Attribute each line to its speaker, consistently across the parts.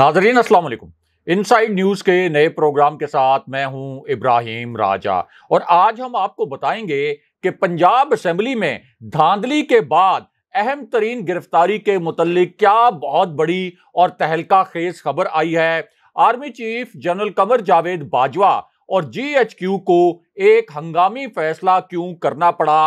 Speaker 1: नाजरीन अस्सलाम वालेकुम इनसाइड न्यूज़ के नए प्रोग्राम के साथ मैं हूं इब्राहिम राजा और आज हम आपको बताएंगे कि पंजाब असम्बली में धांधली के बाद अहम तरीन गिरफ्तारी के मुतल क्या बहुत बड़ी और तहलका खेज खबर आई है army chief general Qamar Javed Bajwa और जीएचक्यू को एक हंगामी फैसला क्यों करना पड़ा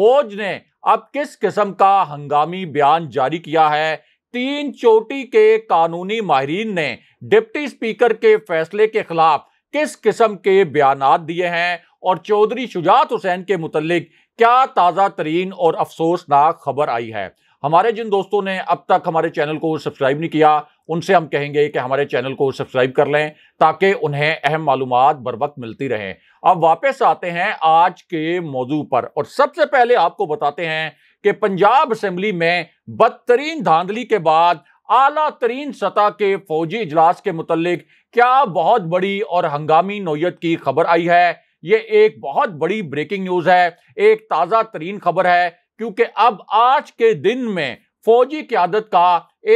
Speaker 1: फौज ने अब किस किस्म का हंगामी बयान जारी किया है तीन चोटी के कानूनी माहरीन ने डिप्टी स्पीकर के फैसले के खिलाफ किस किस्म के बयान दिए हैं और चौधरी शुजात हुसैन के मुतलिक क्या ताज़ा तरीन और अफसोसनाक खबर आई है हमारे जिन दोस्तों ने अब तक हमारे चैनल को सब्सक्राइब नहीं किया उनसे हम कहेंगे कि हमारे चैनल को सब्सक्राइब कर लें ताकि उन्हें अहम मालूम बर वक्त मिलती रहें अब वापस आते हैं आज के मौजू पर और सबसे पहले आपको बताते हैं कि पंजाब असम्बली में बदतरीन धांधली के बाद आला तरीन सतह के फौजी इजलास के मुतलक क्या बहुत बड़ी और हंगामी नोयत की खबर आई है ये एक बहुत बड़ी ब्रेकिंग न्यूज है एक ताज़ा तरीन खबर है क्योंकि अब आज के दिन में फौजी क्यादत का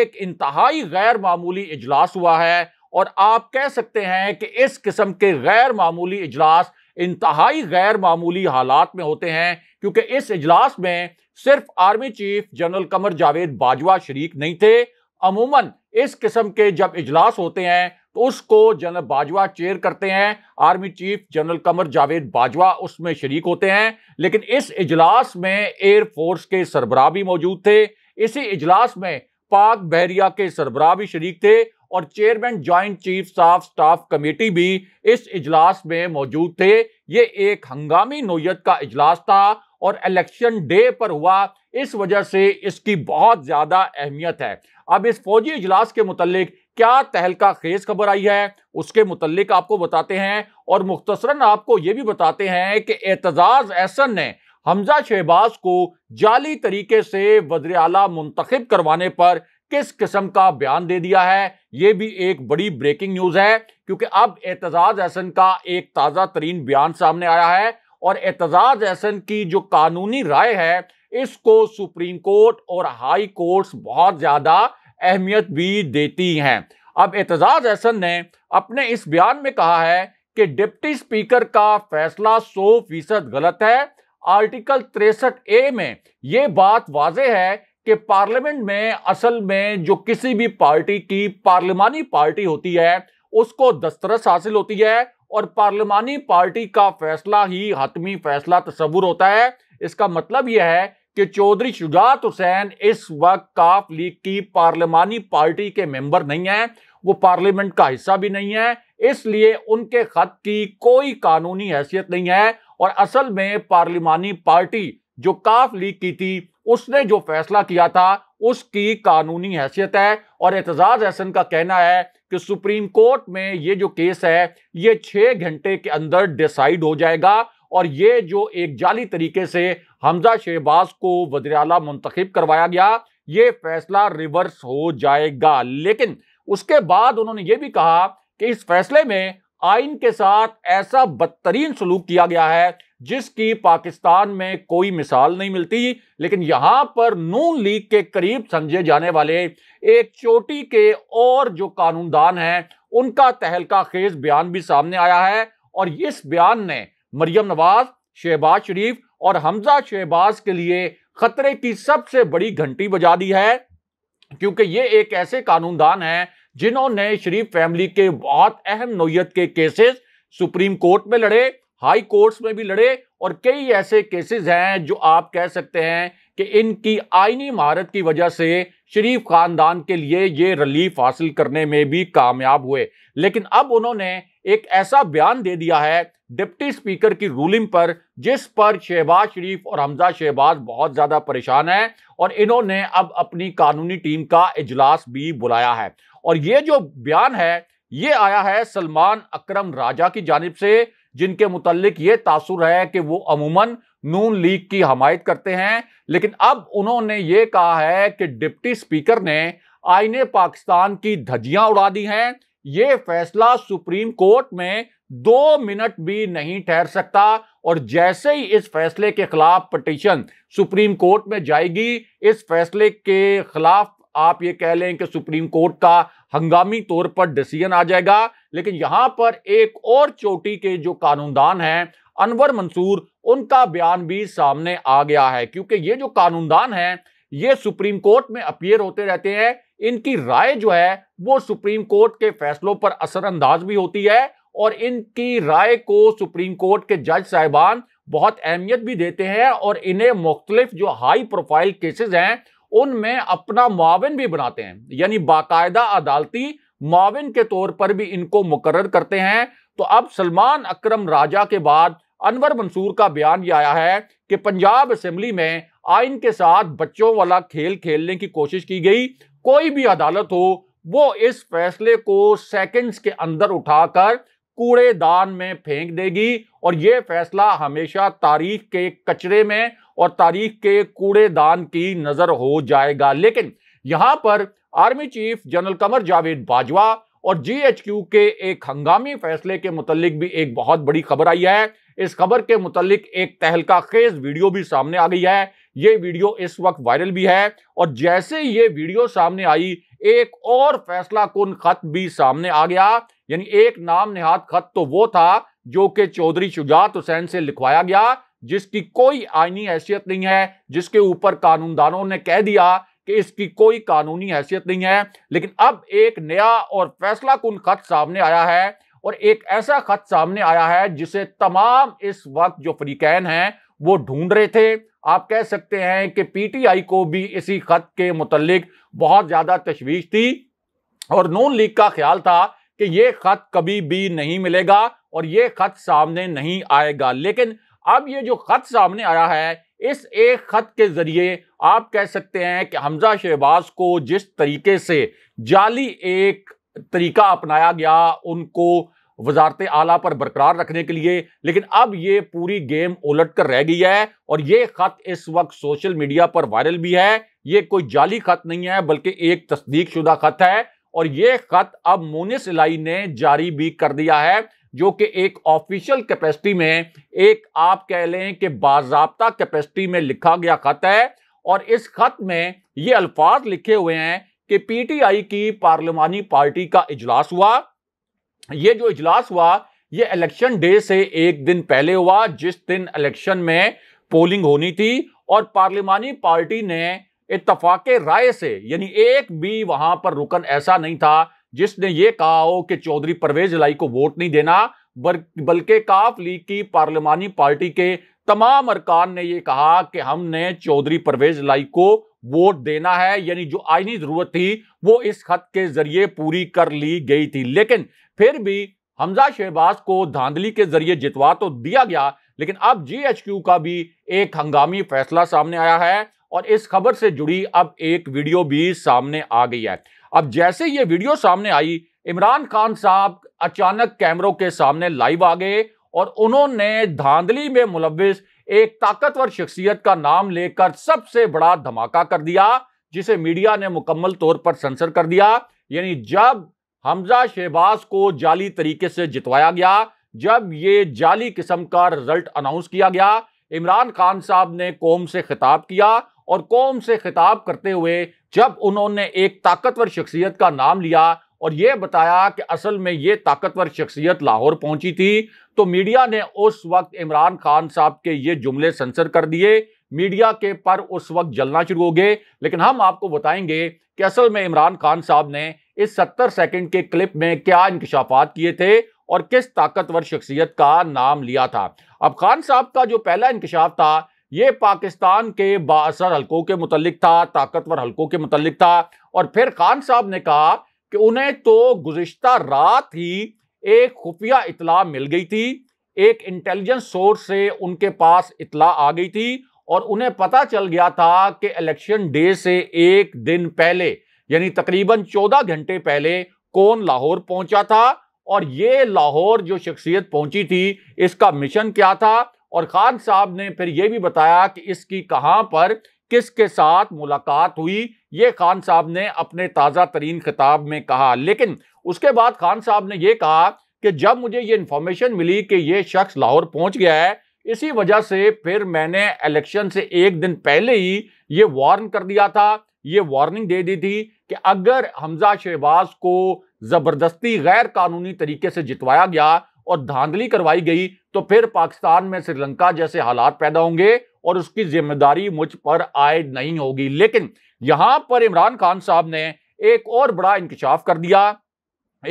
Speaker 1: एक इंतहाई गैर मामूली इजलास हुआ है और आप कह सकते हैं कि इस किस्म के गैर मामूली इजलास इंतहाई गैर मामूली हालात में होते हैं क्योंकि इस इजलास में सिर्फ army chief general Qamar Javed Bajwa शरीक नहीं थे अमूमन इस किस्म के जब इजलास होते हैं तो उसको जनरल बाजवा चेयर करते हैं army chief general Qamar Javed Bajwa उसमें शरीक होते हैं लेकिन इस इजलास में एयरफोर्स के सरबराह भी मौजूद थे इसी इजलास में पाक बहरिया के सरबराह भी शरीक थे और chairman joint chief of staff committee भी इस इजलास में मौजूद थे ये एक हंगामी नोयत का इजलास था और इलेक्शन डे पर हुआ इस वजह से इसकी बहुत ज़्यादा अहमियत है अब इस फौजी इजलास के मुतालिक क्या तहलका खेज खबर आई है उसके मुतलिक आपको बताते हैं और मुख्तसरन आपको ये भी बताते हैं कि एतजाज एहसन ने हमजा शहबाज को जाली तरीके से वजर अला मुंतखब करवाने पर किस किस्म का बयान दे दिया है यह भी एक बड़ी ब्रेकिंग न्यूज है क्योंकि अब एतजाज अहसन का एक ताज़ा तरीन बयान सामने आया है और एतजाज एहसन की जो कानूनी राय है इसको सुप्रीम कोर्ट और हाई कोर्ट्स बहुत ज़्यादा अहमियत भी देती हैं अब एतजाज एहसन ने अपने इस बयान में कहा है कि डिप्टी स्पीकर का फैसला 100 फीसद गलत है आर्टिकल तिरसठ ए में यह बात वाज है कि पार्लियामेंट में असल में जो किसी भी पार्टी की पार्लियामानी पार्टी होती है उसको दस्तरस हासिल होती है और पार्लियामानी पार्टी का फैसला ही हतमी फैसला तस्वुर होता है इसका मतलब यह है कि चौधरी शुजात हुसैन इस वक्त काफ लीग की पार्लियामानी पार्टी के मेंबर नहीं है वो पार्लियामेंट का हिस्सा भी नहीं है इसलिए उनके खत की कोई कानूनी हैसियत नहीं है और असल में पार्लियामानी पार्टी जो काफ लीग की थी उसने जो फैसला किया था उसकी कानूनी हैसियत है और एतजाज अहसन का कहना है कि सुप्रीम कोर्ट में ये जो केस है ये छः घंटे के अंदर डिसाइड हो जाएगा और ये जो एक जाली तरीके से हमजा शहबाज को वजराला मुंतखब करवाया गया ये फैसला रिवर्स हो जाएगा लेकिन उसके बाद उन्होंने ये भी कहा कि इस फैसले में आइन के साथ ऐसा बदतरीन सलूक किया गया है जिसकी पाकिस्तान में कोई मिसाल नहीं मिलती लेकिन यहां पर नून लीग के करीब समझे जाने वाले एक चोटी के और जो कानूनदान हैं उनका तहलका खेज बयान भी सामने आया है और इस बयान ने मरियम नवाज शहबाज शरीफ और हमजा शहबाज के लिए खतरे की सबसे बड़ी घंटी बजा दी है क्योंकि ये एक ऐसे कानूनदान हैं जिन्होंने शरीफ फैमिली के बहुत अहम नोयत के केसेस सुप्रीम कोर्ट में लड़े हाई कोर्ट्स में भी लड़े और कई ऐसे केसेस हैं जो आप कह सकते हैं कि इनकी आईनी महारत की वजह से शरीफ खानदान के लिए ये रिलीफ हासिल करने में भी कामयाब हुए लेकिन अब उन्होंने एक ऐसा बयान दे दिया है डिप्टी स्पीकर की रूलिंग पर जिस पर शहबाज शरीफ और हमजा शहबाज बहुत ज़्यादा परेशान हैं और इन्होंने अब अपनी कानूनी टीम का इजलास भी बुलाया है और ये जो बयान है ये आया है सलमान अकरम राजा की जानब से जिनके मुतलिक ये तासुर है कि वो अमूमन नून लीग की हमायत करते हैं लेकिन अब उन्होंने ये कहा है कि डिप्टी स्पीकर ने आईने पाकिस्तान की धज्जियां उड़ा दी हैं ये फैसला सुप्रीम कोर्ट में दो मिनट भी नहीं ठहर सकता और जैसे ही इस फैसले के खिलाफ पटिशन सुप्रीम कोर्ट में जाएगी इस फैसले के खिलाफ आप ये कह लें कि सुप्रीम कोर्ट का हंगामी तौर पर डिसीजन आ जाएगा लेकिन यहां पर एक और चोटी के जो कानूनदान हैं अनवर मंसूर उनका बयान भी सामने आ गया है क्योंकि ये जो कानूनदान हैं ये सुप्रीम कोर्ट में अपियर होते रहते हैं इनकी राय जो है वो सुप्रीम कोर्ट के फैसलों पर असरअंदाज भी होती है और इनकी राय को सुप्रीम कोर्ट के जज साहिबान बहुत अहमियत भी देते हैं और इन्हें मुख्तलिफ जो हाई प्रोफाइल केसेस हैं उनमें अपना मुआवन भी बनाते हैं यानी बाकायदा अदालती मुआवन के तौर पर भी इनको मुकर करते हैं तो अब सलमान अक्रम राजा के बाद अनवर मंसूर का बयान यह आया है कि पंजाब असम्बली में आइन के साथ बच्चों वाला खेल खेलने की कोशिश की गई कोई भी अदालत हो वो इस फैसले को सेकंड्स के अंदर उठाकर कूड़ेदान में फेंक देगी और ये फैसला हमेशा तारीख के कचरे में और तारीख के कूड़ेदान की नजर हो जाएगा लेकिन यहां पर army chief general Qamar Javed Bajwa और जीएचक्यू के एक हंगामी फैसले के मुतालिक भी एक बहुत बड़ी खबर आई है इस खबर के मुतलिक एक तहलका खेज वीडियो भी सामने आ गई है ये वीडियो इस वक्त वायरल भी है और जैसे ये वीडियो सामने आई एक और फैसला कुन खत भी सामने आ गया यानी एक नाम निहाद खत तो वो था जो कि चौधरी शुजात हुसैन से लिखवाया गया जिसकी कोई आईनी हैसियत नहीं है जिसके ऊपर कानूनदानों ने कह दिया कि इसकी कोई कानूनी हैसियत नहीं है लेकिन अब एक नया और फैसला कुन खत सामने आया है और एक ऐसा खत सामने आया है जिसे तमाम इस वक्त जो फ्रीकैन हैं वो ढूंढ रहे थे आप कह सकते हैं कि पीटीआई को भी इसी खत के मुतलिक बहुत ज़्यादा तशवीश थी और नून लीग का ख्याल था कि ये खत कभी भी नहीं मिलेगा और ये खत सामने नहीं आएगा लेकिन अब ये जो खत सामने आया है इस एक खत के जरिए आप कह सकते हैं कि हमजा शहबाज को जिस तरीके से जाली एक तरीका अपनाया गया उनको वजारत आला पर बरकरार रखने के लिए लेकिन अब ये पूरी गेम उलट कर रह गई है और ये खत इस वक्त सोशल मीडिया पर वायरल भी है ये कोई जाली खत नहीं है बल्कि एक तस्दीक शुदा खत है और ये खत अब मोनिस इलाई ने जारी भी कर दिया है जो कि एक ऑफिशियल कैपेसिटी में एक आप कह लें कि बाबा कैपेसिटी में लिखा गया खत है और इस खत में ये अल्फाज लिखे हुए हैं कि पीटीआई की पार्लियामानी पार्टी का इजलास हुआ ये जो इजलास हुआ ये इलेक्शन डे से एक दिन पहले हुआ जिस दिन इलेक्शन में पोलिंग होनी थी और पार्लियामानी पार्टी ने इतफाक राय से यानी एक भी वहां पर रुकन ऐसा नहीं था जिसने ये कहा हो कि चौधरी परवेज लाई को वोट नहीं देना बल्कि काफ लीग की पार्लियमानी पार्टी के तमाम अरकान ने यह कहा कि हमने चौधरी परवेज लाई को वोट देना है यानी जो आईनी जरूरत थी वो इस खत के जरिए पूरी कर ली गई थी लेकिन फिर भी हमजा शहबाज को धांधली के जरिए जितवा तो दिया गया लेकिन अब जीएचक्यू का भी एक हंगामी फैसला सामने आया है और इस खबर से जुड़ी अब एक वीडियो भी सामने आ गई है अब जैसे ये वीडियो सामने आई इमरान खान साहब अचानक कैमरों के सामने लाइव आ गए और उन्होंने धांधली में मुलविस एक ताकतवर शख्सियत का नाम लेकर सबसे बड़ा धमाका कर दिया जिसे मीडिया ने मुकम्मल तौर पर सेंसर कर दिया यानी जब हमजा शहबाज को जाली तरीके से जितवाया गया जब ये जाली किस्म का रिजल्ट अनाउंस किया गया इमरान खान साहब ने कौम से खिताब किया और कौम से खिताब करते हुए जब उन्होंने एक ताकतवर शख्सियत का नाम लिया और ये बताया कि असल में ये ताकतवर शख्सियत लाहौर पहुंची थी तो मीडिया ने उस वक्त इमरान खान साहब के ये जुमले सेंसर कर दिए मीडिया के पर उस वक्त जलना शुरू हो गए लेकिन हम आपको बताएंगे कि असल में इमरान खान साहब ने इस सत्तर सेकंड के क्लिप में क्या इंकशाफात किए थे और किस ताकतवर शख्सियत का नाम लिया था अब खान साहब का जो पहला इंकशाफ था ये पाकिस्तान के बासर हलकों के मुतलिक था ताकतवर हलकों के मुतलिक था और फिर खान साहब ने कहा कि उन्हें तो गुज्त रात ही एक खुफिया इतला मिल गई थी एक इंटेलिजेंस सोर्स से उनके पास इतला आ गई थी और उन्हें पता चल गया था कि इलेक्शन डे से एक दिन पहले यानी तकरीबन चौदह घंटे पहले कौन लाहौर पहुंचा था और ये लाहौर जो शख्सियत पहुंची थी इसका मिशन क्या था और खान साहब ने फिर यह भी बताया कि इसकी कहाँ पर किसके साथ मुलाकात हुई ये खान साहब ने अपने ताज़ा तरीन खिताब में कहा लेकिन उसके बाद खान साहब ने यह कहा कि जब मुझे ये इंफॉर्मेशन मिली कि ये शख्स लाहौर पहुंच गया है इसी वजह से फिर मैंने इलेक्शन से एक दिन पहले ही ये वार्न कर दिया था ये वार्निंग दे दी थी कि अगर हमजा शहबाज को ज़बरदस्ती गैर कानूनी तरीके से जितवाया गया और धांधली करवाई गई तो फिर पाकिस्तान में श्रीलंका जैसे हालात पैदा होंगे और उसकी जिम्मेदारी मुझ पर आयद नहीं होगी लेकिन यहां पर इमरान खान साहब ने एक और बड़ा इंकशाफ कर दिया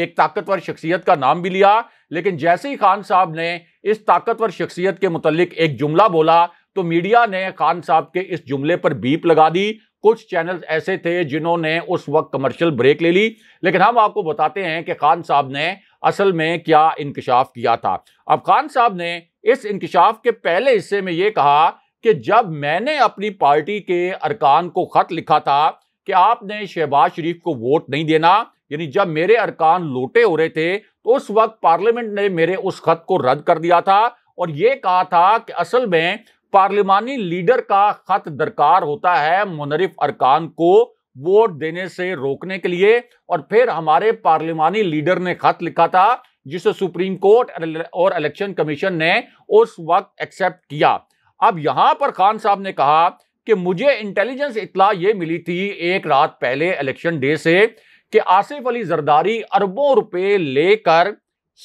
Speaker 1: एक ताकतवर शख्सियत का नाम भी लिया लेकिन जैसे ही खान साहब ने इस ताकतवर शख्सियत के मुतलिक एक जुमला बोला तो मीडिया ने खान साहब के इस जुमले पर बीप लगा दी कुछ चैनल ऐसे थे जिन्होंने उस वक्त कमर्शियल ब्रेक ले ली लेकिन हम आपको बताते हैं कि खान साहब ने असल में क्या इंकशाफ किया था अब खान साहब ने इस इंकशाफ के पहले हिस्से में ये कहा कि जब मैंने अपनी पार्टी के अरकान को ख़त लिखा था कि आपने शहबाज शरीफ को वोट नहीं देना यानी जब मेरे अरकान लोटे हो रहे थे तो उस वक्त पार्लियामेंट ने मेरे उस खत को रद्द कर दिया था और ये कहा था कि असल में पार्लिमानी लीडर का खत दरकार होता है मुनरफ अरकान को वोट देने से रोकने के लिए और फिर हमारे पार्लियामानी लीडर ने खत लिखा था जिसे सुप्रीम कोर्ट और इलेक्शन कमीशन ने उस वक्त एक्सेप्ट किया अब यहां पर खान साहब ने कहा कि मुझे इंटेलिजेंस इतला ये मिली थी एक रात पहले इलेक्शन डे से कि आसिफ अली जरदारी अरबों रुपए लेकर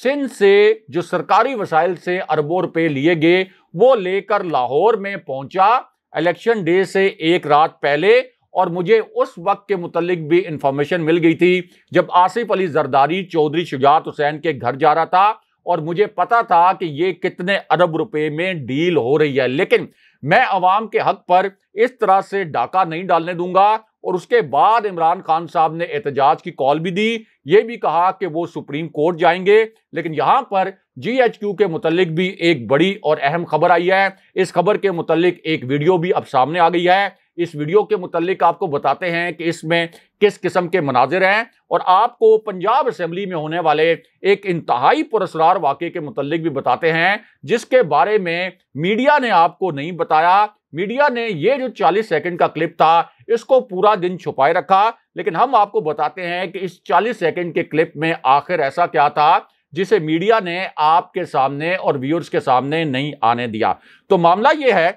Speaker 1: सिंध से जो सरकारी वसाइल से अरबों रुपए लिए गए वो लेकर लाहौर में पहुंचा इलेक्शन डे से एक रात पहले और मुझे उस वक्त के मुतलिक भी इंफॉर्मेशन मिल गई थी जब आसिफ अली जरदारी चौधरी शुजात हुसैन के घर जा रहा था और मुझे पता था कि ये कितने अरब रुपए में डील हो रही है लेकिन मैं अवाम के हक पर इस तरह से डाका नहीं डालने दूंगा और उसके बाद इमरान खान साहब ने एहतजाज की कॉल भी दी ये भी कहा कि वो सुप्रीम कोर्ट जाएंगे लेकिन यहाँ पर जी एच क्यू के मुतलिक भी एक बड़ी और अहम खबर आई है इस खबर के मुतलिक एक वीडियो भी अब सामने आ गई है इस वीडियो के मुतलिक आपको बताते हैं कि इसमें किस किस्म के मनाजिर हैं और आपको पंजाब असम्बली में होने वाले एक इंतहाई पुरसरार वाक़े के मुतलिक भी बताते हैं जिसके बारे में मीडिया ने आपको नहीं बताया मीडिया ने ये जो 40 सेकंड का क्लिप था इसको पूरा दिन छुपाए रखा लेकिन हम आपको बताते हैं कि इस 40 सेकंड के क्लिप में आखिर ऐसा क्या था जिसे मीडिया ने आपके सामने और व्यूअर्स के सामने नहीं आने दिया तो मामला यह है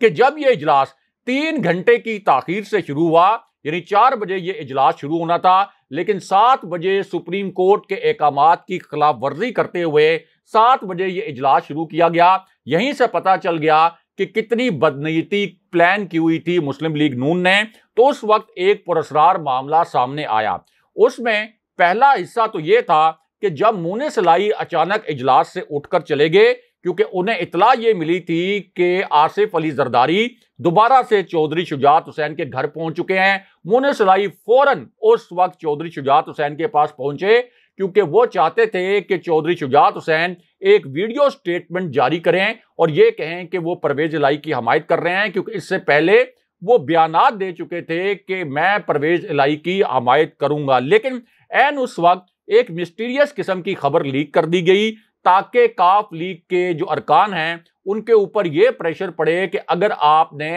Speaker 1: कि जब यह इजलास तीन घंटे की ताखीर से शुरू हुआ यानी चार बजे ये इजलास शुरू होना था लेकिन सात बजे सुप्रीम कोर्ट के अहकाम की खिलाफ वर्जी करते हुए सात बजे ये इजलास शुरू किया गया यहीं से पता चल गया कि कितनी बदनीति प्लान की हुई थी मुस्लिम लीग नून ने तो उस वक्त एक पुरस्कार मामला सामने आया उसमें पहला हिस्सा तो ये था कि जब मोने सलाई अचानक इजलास से उठकर चले गए क्योंकि उन्हें इतला ये मिली थी कि आसिफ अली जरदारी दोबारा से चौधरी शुजात हुसैन के घर पहुंच चुके हैं मुन लाई फौरन उस वक्त चौधरी शुजात हुसैन के पास पहुंचे क्योंकि वो चाहते थे कि चौधरी शुजात हुसैन एक वीडियो स्टेटमेंट जारी करें और ये कहें कि वो परवेज इलाई की हमायत कर रहे हैं क्योंकि इससे पहले वो बयान दे चुके थे कि मैं परवेज इलाई की हमायत करूंगा लेकिन एन उस वक्त एक मिस्टीरियस किस्म की खबर लीक कर दी गई ताकि काफ लीग के जो अरकान हैं उनके ऊपर ये प्रेशर पड़े कि अगर आपने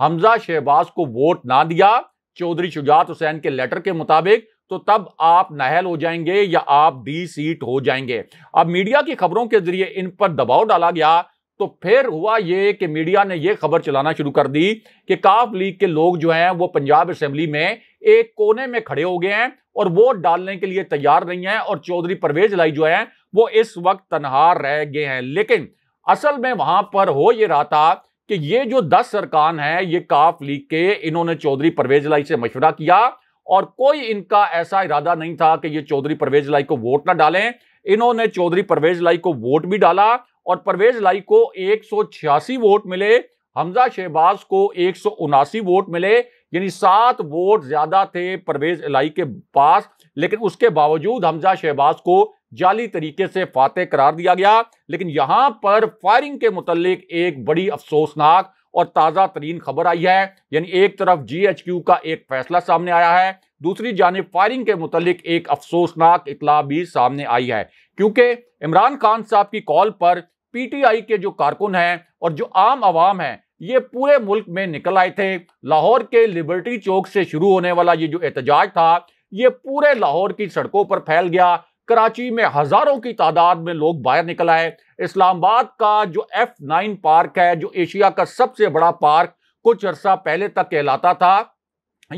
Speaker 1: हमजा शहबाज को वोट ना दिया चौधरी शुजात हुसैन के लेटर के मुताबिक तो तब आप नहल हो जाएंगे या आप डी सीट हो जाएंगे अब मीडिया की खबरों के जरिए इन पर दबाव डाला गया तो फिर हुआ ये कि मीडिया ने यह खबर चलाना शुरू कर दी कि काफ लीग के लोग जो हैं वो पंजाब असेंबली में एक कोने में खड़े हो गए हैं और वोट डालने के लिए तैयार नहीं है और चौधरी परवेज लाई जो है वो इस वक्त तनहार रह गए हैं लेकिन असल में वहां पर हो ये रहा था कि ये जो दस सरकान है ये काफ लीग के इन्होंने चौधरी परवेज लाई से मशवरा किया और कोई इनका ऐसा इरादा नहीं था कि ये चौधरी परवेज लाई को वोट ना डालें इन्होंने चौधरी परवेज लाई को वोट भी डाला और परवेज लाई को एक वोट मिले हमजा शहबाज को एक वोट मिले यानी सात वोट ज्यादा थे परवेज इलाई के पास लेकिन उसके बावजूद हमजा शहबाज को जाली तरीके से फातह करार दिया गया लेकिन यहां पर फायरिंग के मुतलिक एक बड़ी अफसोसनाक और ताज़ा तरीन खबर आई है यानी एक तरफ जी एच क्यू का एक फैसला सामने आया है दूसरी जानब फायरिंग के मुतलिक एक अफसोसनाक इतला भी सामने आई है क्योंकि इमरान खान साहब की कॉल पर पीटीआई के जो कारकुन हैं और जो आम आवाम हैं ये पूरे मुल्क में निकल आए थे लाहौर के लिबर्टी चौक से शुरू होने वाला ये जो एहतजाज था ये पूरे लाहौर की सड़कों पर फैल गया कराची में हजारों की तादाद में लोग बाहर निकल आए इस्लामाबाद का जो एफ नाइन पार्क है जो एशिया का सबसे बड़ा पार्क कुछ अरसा पहले तक कहलाता था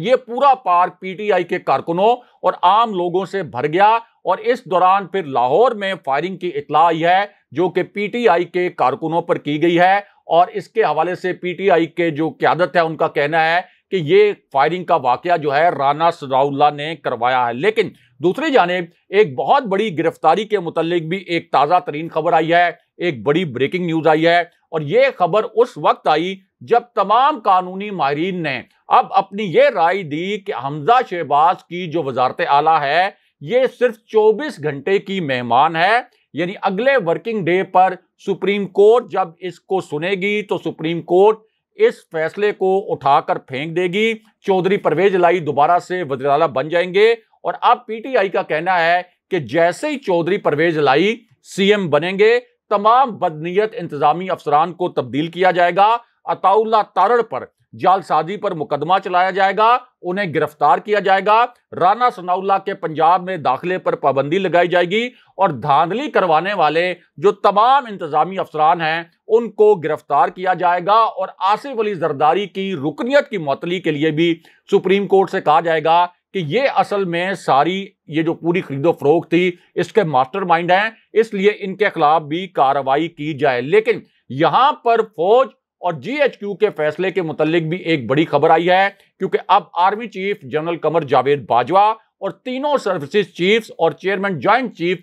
Speaker 1: ये पूरा पार्क पीटीआई के कारकुनों और आम लोगों से भर गया और इस दौरान फिर लाहौर में फायरिंग की इतला आई है जो कि पीटीआई के कारकुनों पर की गई है और इसके हवाले से पीटीआई के जो क्यादत है उनका कहना है कि ये फायरिंग का वाक़ जो है राना सदाउल्ला ने करवाया है लेकिन दूसरी जानेब एक बहुत बड़ी गिरफ्तारी के मतलब भी एक ताज़ा तरीन खबर आई है एक बड़ी ब्रेकिंग न्यूज़ आई है और ये खबर उस वक्त आई जब तमाम कानूनी माहरीन ने अब अपनी ये राय दी कि हमजा शहबाज की जो वजारत आला है ये सिर्फ 24 घंटे की मेहमान है यानी अगले वर्किंग डे पर सुप्रीम कोर्ट जब इसको सुनेगी तो सुप्रीम कोर्ट इस फैसले को उठाकर फेंक देगी चौधरी परवेज लाई दोबारा से वजराला बन जाएंगे और अब पीटीआई का कहना है कि जैसे ही चौधरी परवेज लाई सीएम बनेंगे तमाम बदनीयत इंतजामी अफसरान को तब्दील किया जाएगा अताउल्ला तारड़ पर जालसाजी पर मुकदमा चलाया जाएगा उन्हें गिरफ्तार किया जाएगा राना सनाउल्ला के पंजाब में दाखिले पर पाबंदी लगाई जाएगी और धांधली करवाने वाले जो तमाम इंतजामी अफसरान हैं उनको गिरफ्तार किया जाएगा और आसिफ अली जरदारी की रुकनीत की मतली के लिए भी सुप्रीम कोर्ट से कहा जाएगा कि ये असल में सारी ये जो पूरी खरीदो फरोख थी इसके मास्टर हैं इसलिए इनके खिलाफ भी कार्रवाई की जाए लेकिन यहां पर फौज और जीएचक्यू के फैसले के मुतालिक भी एक बड़ी खबर आई है क्योंकि अब army chief general Qamar Javed Bajwa और तीनों सर्विसेज चीफ्स और chairman joint chief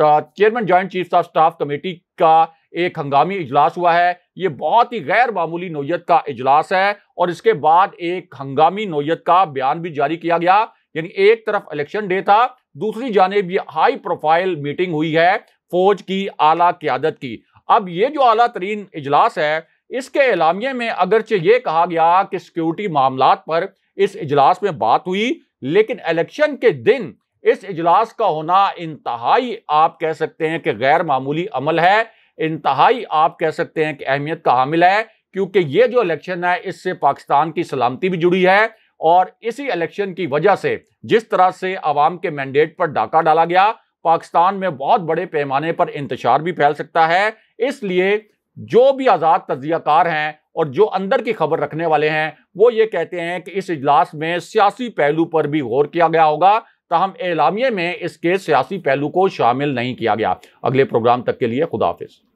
Speaker 1: chairman joint chief of staff committee का एक हंगामी इजलास हुआ है ये बहुत ही गैर मामूली नोयत का इजलास है और इसके बाद एक हंगामी नोयत का बयान भी जारी किया गया यानी एक तरफ इलेक्शन डे था दूसरी जानेब ये हाई प्रोफाइल मीटिंग हुई है फौज की आला क्यादत की अब ये जो अला तरीन इजलास है इसके एलामिए में अगरचे ये कहा गया कि सिक्योरिटी मामला पर इस इजलास में बात हुई लेकिन इलेक्शन के दिन इस इजलास का होना इंतहाई आप कह सकते हैं कि गैर मामूली अमल है इंतहाई आप कह सकते हैं कि अहमियत का हामिल है क्योंकि ये जो इलेक्शन है इससे पाकिस्तान की सलामती भी जुड़ी है और इसी इलेक्शन की वजह से जिस तरह से आवाम के मैंडेट पर डाका डाला गया पाकिस्तान में बहुत बड़े पैमाने पर इंतजार भी फैल सकता है इसलिए जो भी आज़ाद तजियाकार हैं और जो अंदर की खबर रखने वाले हैं वो ये कहते हैं कि इस इजलास में सियासी पहलू पर भी गौर किया गया होगा तहम एलामिया में इसके सियासी पहलू को शामिल नहीं किया गया अगले प्रोग्राम तक के लिए खुदाफिज